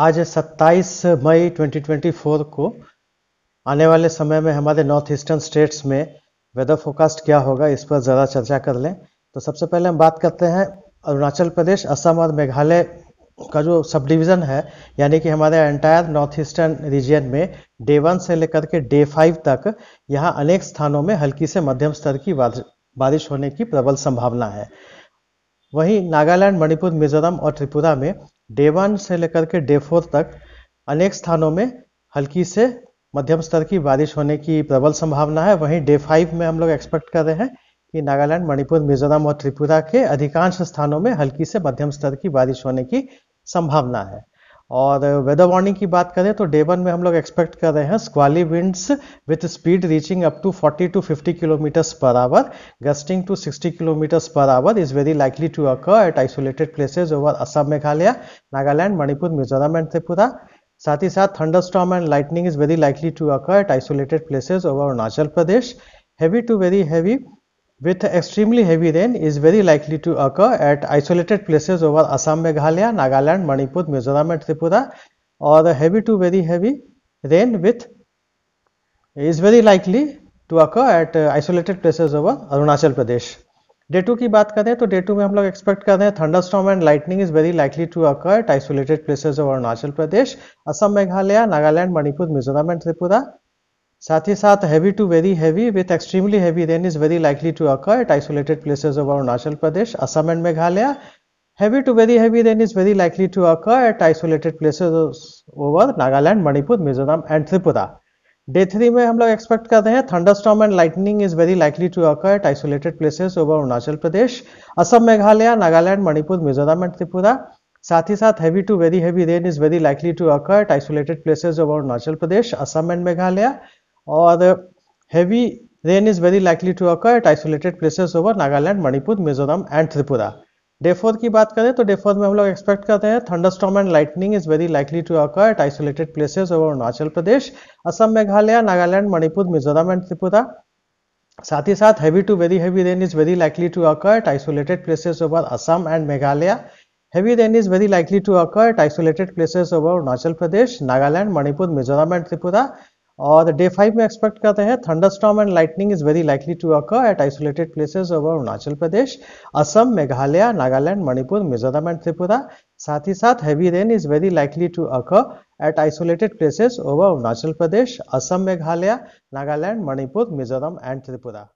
आज 27 मई 2024 को आने वाले समय में हमारे नॉर्थ ईस्टर्न स्टेट्स में वेदर फोकास्ट क्या होगा इस पर ज़रा चर्चा कर लें तो सबसे पहले हम बात करते हैं अरुणाचल प्रदेश असम और मेघालय का जो सब डिवीज़न है यानी कि हमारे एंटायर नॉर्थ ईस्टर्न रीजन में डे वन से लेकर के डे फाइव तक यहाँ अनेक स्थानों में हल्की से मध्यम स्तर की बारिश होने की प्रबल संभावना है वहीं नागालैंड मणिपुर मिजोरम और त्रिपुरा में डे वन से लेकर के डे फोर तक अनेक स्थानों में हल्की से मध्यम स्तर की बारिश होने की प्रबल संभावना है वहीं डे फाइव में हम लोग एक्सपेक्ट कर रहे हैं कि नागालैंड मणिपुर मिजोरम और त्रिपुरा के अधिकांश स्थानों में हल्की से मध्यम स्तर की बारिश होने की संभावना है और वेदर वार्निंग की बात करें तो डे वन में हम लोग एक्सपेक्ट कर रहे हैं squally winds with speed reaching up to 40 to 50 kilometres per hour gusting to 60 kilometres per hour is very likely to occur at isolated places over Assam Meghalaya Nagaland Manipur Mizoram and Tripura साथ ही साथ storm and lightning is very likely to occur at isolated places over Arunachal Pradesh heavy to very heavy with extremely heavy rain is very likely to occur at isolated places over Assam, Meghalaya, Nagaland, Manipur, Mizoram and Tripura or heavy to very heavy rain with is very likely to occur at isolated places over Arunachal Pradesh. Day two की बात करें तो day to में हम लोग expect कर रहे हैं thunderstorm and lightning is very likely to occur at isolated places of Arunachal Pradesh Assam Meghalaya Nagaland Manipur Mizoram and Tripura साथ ही साथ heavy to very heavy with extremely heavy rain is very likely to occur at isolated places of Arunachal Pradesh Assam and Meghalaya heavy to very heavy rain is very likely to occur at isolated places over Nagaland, Manipur, Mizoram and Tripura. Day three में हम लोग expect कर रहे हैं thunderstorm and lightning is very likely to occur at isolated places over Arunachal Pradesh Assam Meghalaya Nagaland Manipur Mizoram and Tripura साथ ही साथ heavy to very heavy rain is very likely to occur at isolated places over Arunachal Pradesh Assam and Meghalaya or heavy rain is very likely to occur at isolated places over Nagaland, Manipur, Mizoram and Tripura. Day four की बात करें तो डेफोर में हम लोग expect करते हैं thunderstorm and lightning is very likely to occur at isolated places over Arunachal Pradesh Assam Meghalaya Nagaland Manipur Mizoram and Tripura साथ ही साथ heavy to very heavy rain is very likely to occur at isolated places over Assam and Meghalaya heavy rain is very likely to occur at isolated places over Arunachal Pradesh Nagaland Manipur Mizoram and Tripura और day five में expect करते हैं storm and lightning is very likely to occur at isolated places over Arunachal Pradesh Assam Meghalaya Nagaland Manipur Mizoram and Tripura साथ ही साथ heavy rain is very likely to occur at isolated places over Arunachal Pradesh Assam Meghalaya Nagaland Manipur Mizoram and Tripura